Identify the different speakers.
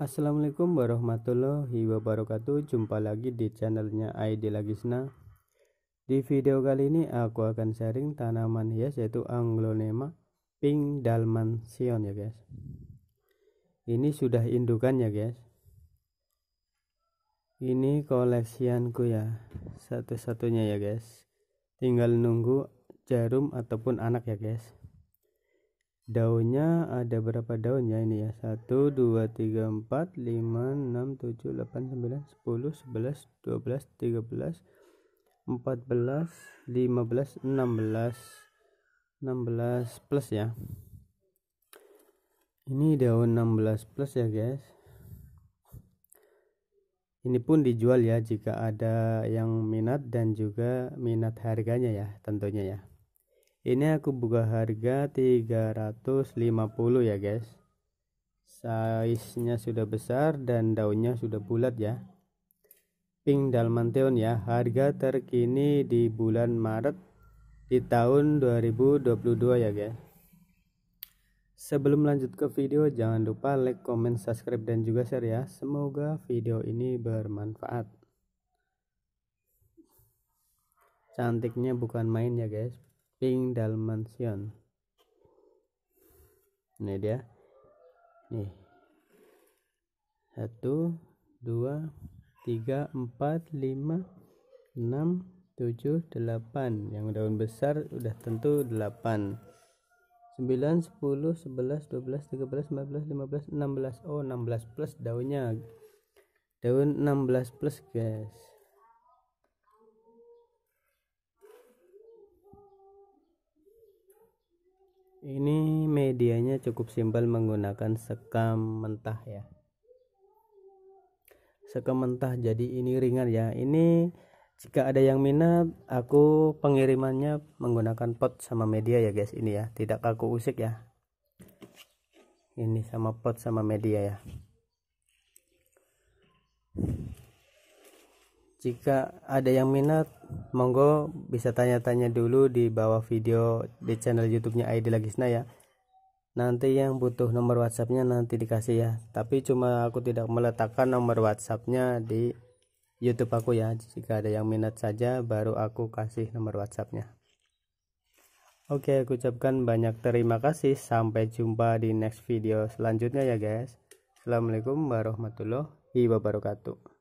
Speaker 1: Assalamualaikum warahmatullahi wabarakatuh Jumpa lagi di channelnya ID Lagisna Di video kali ini aku akan sharing tanaman hias yaitu anglonema pink dalmansion ya guys Ini sudah indukan ya guys Ini koleksianku ya Satu-satunya ya guys Tinggal nunggu jarum ataupun anak ya guys daunnya ada berapa daun ya ini ya 1 2 3 4 5 6 7 8 9 10 11 12 13 14 15 16 16 plus ya ini daun 16 plus ya guys ini pun dijual ya jika ada yang minat dan juga minat harganya ya tentunya ya ini aku buka harga 350 ya guys size nya sudah besar dan daunnya sudah bulat ya pink dalmantion ya harga terkini di bulan Maret di tahun 2022 ya guys sebelum lanjut ke video jangan lupa like comment subscribe dan juga share ya semoga video ini bermanfaat cantiknya bukan main ya guys Pink Dalmatian ini dia nih satu dua tiga empat lima enam tujuh delapan yang daun besar udah tentu delapan sembilan sepuluh sebelas dua belas tiga belas empat belas lima belas enam belas oh enam belas plus daunnya daun enam belas plus guys ini medianya cukup simpel menggunakan sekam mentah ya sekam mentah jadi ini ringan ya ini jika ada yang minat aku pengirimannya menggunakan pot sama media ya guys ini ya tidak aku usik ya ini sama pot sama media ya jika ada yang minat monggo bisa tanya-tanya dulu di bawah video di channel youtube-nya ID Lagisna ya nanti yang butuh nomor whatsapp-nya nanti dikasih ya tapi cuma aku tidak meletakkan nomor whatsapp-nya di youtube aku ya jika ada yang minat saja baru aku kasih nomor whatsapp-nya. Oke, aku ucapkan banyak terima kasih. Sampai jumpa di next video selanjutnya ya guys. Assalamualaikum warahmatullahi wabarakatuh.